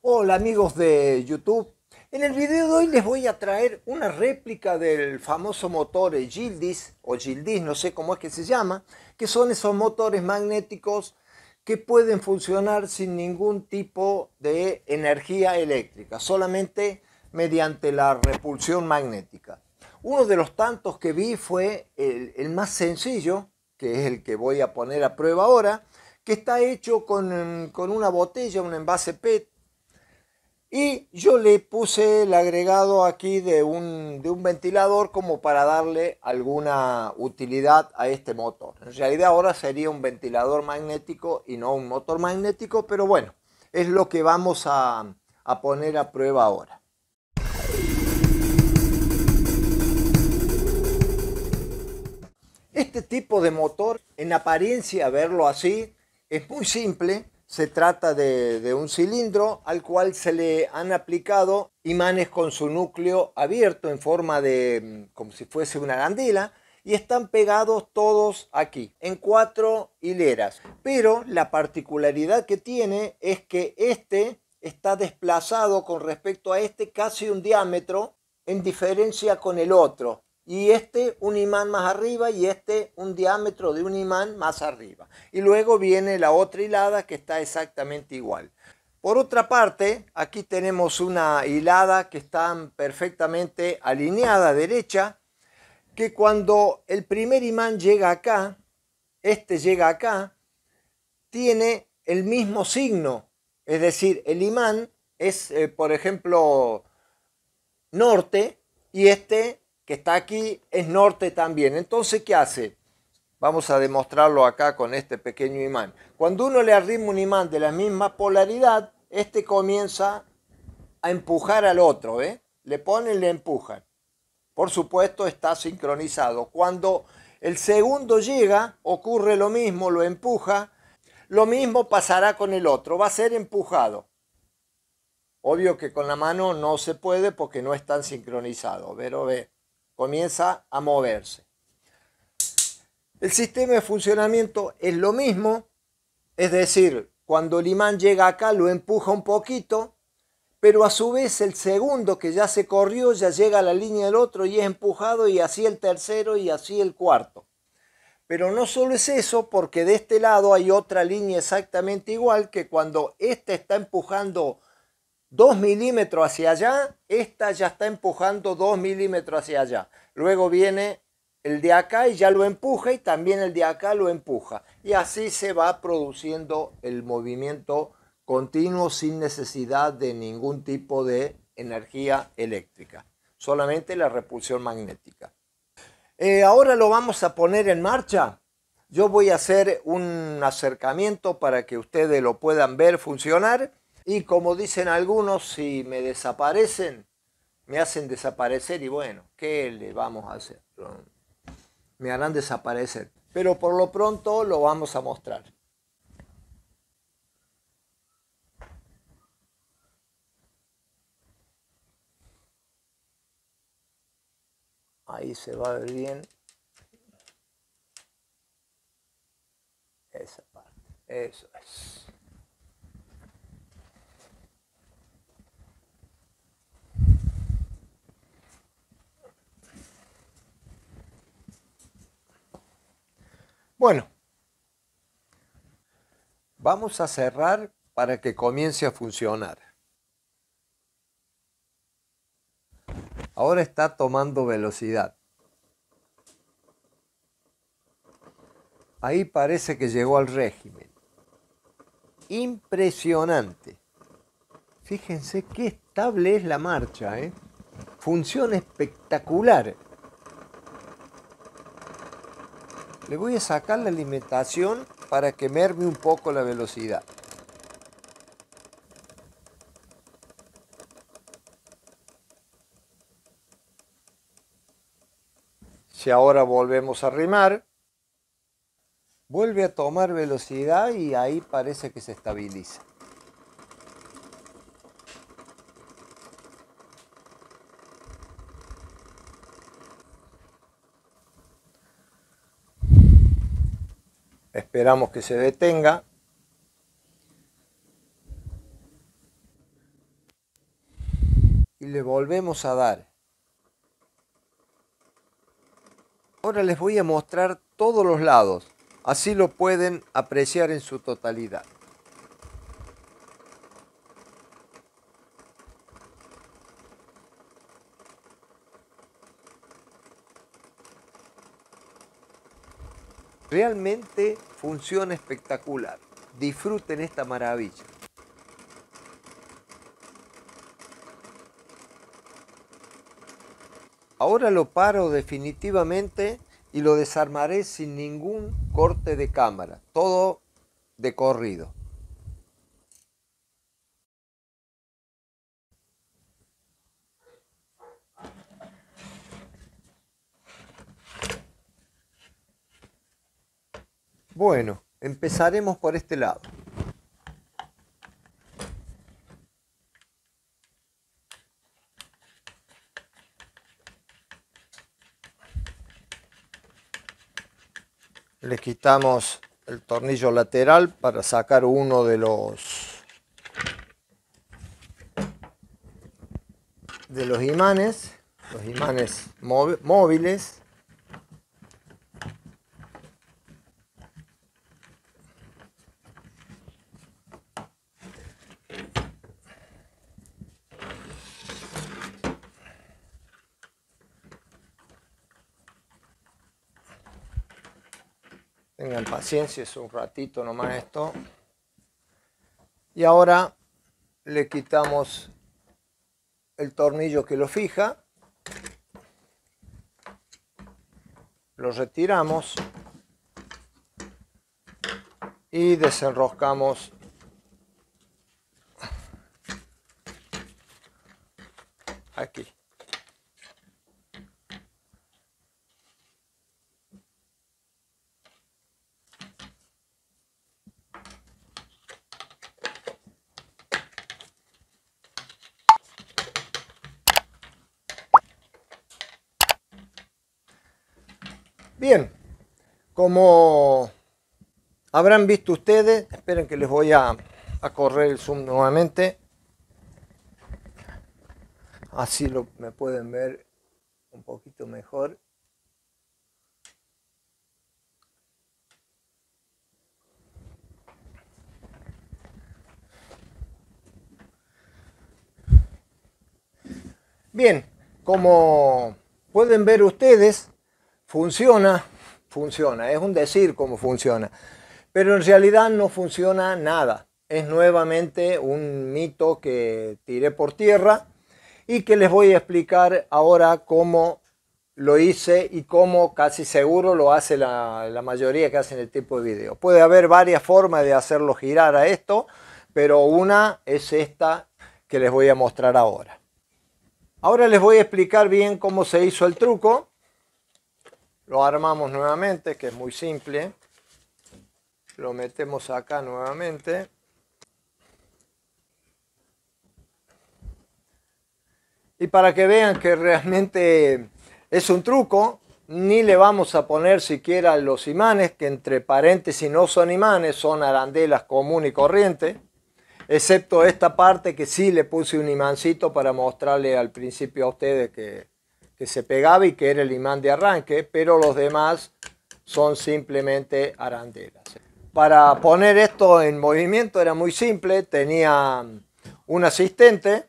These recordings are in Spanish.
Hola amigos de YouTube. En el video de hoy les voy a traer una réplica del famoso motor Gildis o Gildis, no sé cómo es que se llama, que son esos motores magnéticos que pueden funcionar sin ningún tipo de energía eléctrica, solamente mediante la repulsión magnética. Uno de los tantos que vi fue el, más sencillo, que es el que voy a poner a prueba ahora, que está hecho con, con una botella, un envase PET, y yo le puse el agregado aquí de un, ventilador como para darle alguna utilidad a este motor. En realidad ahora sería un ventilador magnético y no un motor magnético, pero bueno, es lo que vamos a, a poner a prueba ahora. Este tipo de motor, en apariencia verlo así, es muy simple, se trata de, un cilindro al cual se le han aplicado imanes con su núcleo abierto en forma de mm, como si fuese una gandela y están pegados todos aquí en cuatro hileras. Pero la particularidad que tiene es que este está desplazado con respecto a este casi un diámetro en diferencia con el otro y este un imán más arriba y este un diámetro de un imán más arriba. Y luego viene la otra hilada que está exactamente igual. Por otra parte, aquí tenemos una hilada que está perfectamente alineada derecha, que cuando el primer imán llega acá, este llega acá, tiene el mismo signo. Es decir, el imán es, eh, por ejemplo, norte y este que está aquí es norte también. Entonces, ¿qué hace? Vamos a demostrarlo acá con este pequeño imán. Cuando uno le arrima un imán de la misma polaridad, este comienza a empujar al otro, ¿eh? Le ponen, le empujan. Por supuesto, está sincronizado. Cuando el segundo llega, ocurre lo mismo, lo empuja. Lo mismo pasará con el otro, va a ser empujado. Obvio que con la mano no se puede porque no están sincronizados, pero ve comienza a moverse. El sistema de funcionamiento es lo mismo, es decir, cuando el imán llega acá lo empuja un poquito, pero a su vez el segundo que ya se corrió ya llega a la línea del otro y es empujado y así el tercero y así el cuarto. Pero no solo es eso, porque de este lado hay otra línea exactamente igual que cuando éste está empujando 2 milímetros hacia allá, esta ya está empujando 2 milímetros hacia allá. Luego viene el de acá y ya lo empuja y también el de acá lo empuja. Y así se va produciendo el movimiento continuo sin necesidad de ningún tipo de energía eléctrica, solamente la repulsión magnética. Eh, ahora lo vamos a poner en marcha. Yo voy a hacer un acercamiento para que ustedes lo puedan ver funcionar y como dicen algunos, si me desaparecen, me hacen desaparecer y bueno, ¿qué le vamos a hacer? Me harán desaparecer. Pero por lo pronto lo vamos a mostrar. Ahí se va a ver bien. Esa parte. Eso es. Bueno, vamos a cerrar para que comience a funcionar. Ahora está tomando velocidad. Ahí parece que llegó al régimen. Impresionante. Fíjense qué estable es la marcha, ¿eh? Función espectacular. le voy a sacar la alimentación para quemarme un poco la velocidad. Si ahora volvemos a rimar, vuelve a tomar velocidad y ahí parece que se estabiliza. Esperamos que se detenga. Y le volvemos a dar. Ahora les voy a mostrar todos los lados. Así lo pueden apreciar en su totalidad. Realmente funciona espectacular. Disfruten esta maravilla. Ahora lo paro definitivamente y lo desarmaré sin ningún corte de cámara, todo de corrido. Bueno, empezaremos por este lado. Le quitamos el tornillo lateral para sacar uno de los de los imanes, los imanes móviles Tengan paciencia, es un ratito nomás esto. Y ahora le quitamos el tornillo que lo fija. Lo retiramos. Y desenroscamos aquí. Bien, como habrán visto ustedes, esperen que les voy a, a correr el zoom nuevamente. Así lo, me pueden ver un poquito mejor. Bien, como pueden ver ustedes, funciona, funciona, es un decir cómo funciona, pero en realidad no funciona nada. Es nuevamente un mito que tiré por tierra y que les voy a explicar ahora cómo lo hice y cómo casi seguro lo hace la, mayoría que hacen el este tipo de video. Puede haber varias formas de hacerlo girar a esto, pero una es esta que les voy a mostrar ahora. Ahora les voy a explicar bien cómo se hizo el truco lo armamos nuevamente, que es muy simple. Lo metemos acá nuevamente. Y para que vean que realmente es un truco, ni le vamos a poner siquiera los imanes, que entre paréntesis no son imanes, son arandelas común y corriente, excepto esta parte que sí le puse un imancito para mostrarle al principio a ustedes que que se pegaba y que era el imán de arranque, pero los demás son simplemente arandelas. Para poner esto en movimiento era muy simple, tenía un asistente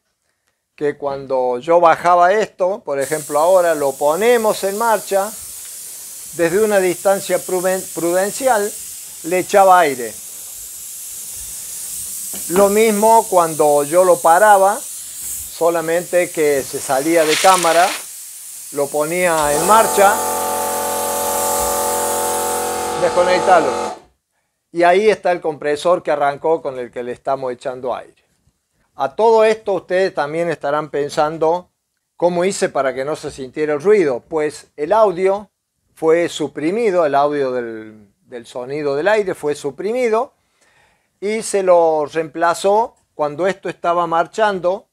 que cuando yo bajaba esto, por ejemplo ahora lo ponemos en marcha, desde una distancia prudencial le echaba aire. Lo mismo cuando yo lo paraba, solamente que se salía de cámara lo ponía en marcha, desconectarlo. Y ahí está el compresor que arrancó con el que le estamos echando aire. A todo esto ustedes también estarán pensando cómo hice para que no se sintiera el ruido. Pues el audio fue suprimido, el audio del, del sonido del aire fue suprimido y se lo reemplazó cuando esto estaba marchando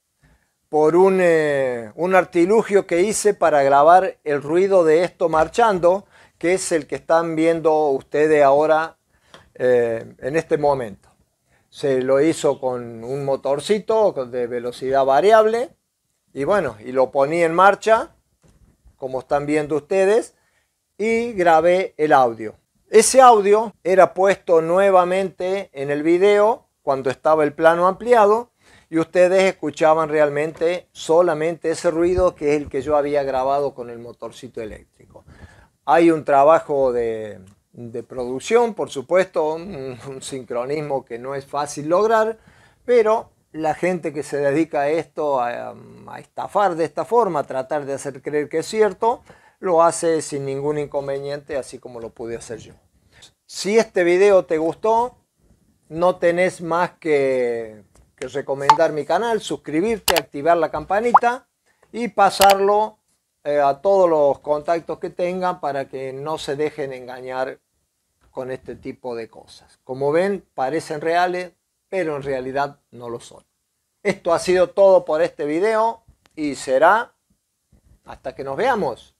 por eh, un, artilugio que hice para grabar el ruido de esto marchando, que es el que están viendo ustedes ahora eh, en este momento. Se lo hizo con un motorcito de velocidad variable y bueno, y lo poní en marcha, como están viendo ustedes, y grabé el audio. Ese audio era puesto nuevamente en el video cuando estaba el plano ampliado y ustedes escuchaban realmente solamente ese ruido que es el que yo había grabado con el motorcito eléctrico. Hay un trabajo de, producción, por supuesto, un, sincronismo que no es fácil lograr, pero la gente que se dedica a esto, a estafar de esta forma, a tratar de hacer creer que es cierto, lo hace sin ningún inconveniente, así como lo pude hacer yo. Si este video te gustó, no tenés más que que recomendar mi canal, suscribirte, activar la campanita y pasarlo eh, a todos los contactos que tengan para que no se dejen engañar con este tipo de cosas. Como ven, parecen reales, pero en realidad no lo son. Esto ha sido todo por este video y será hasta que nos veamos.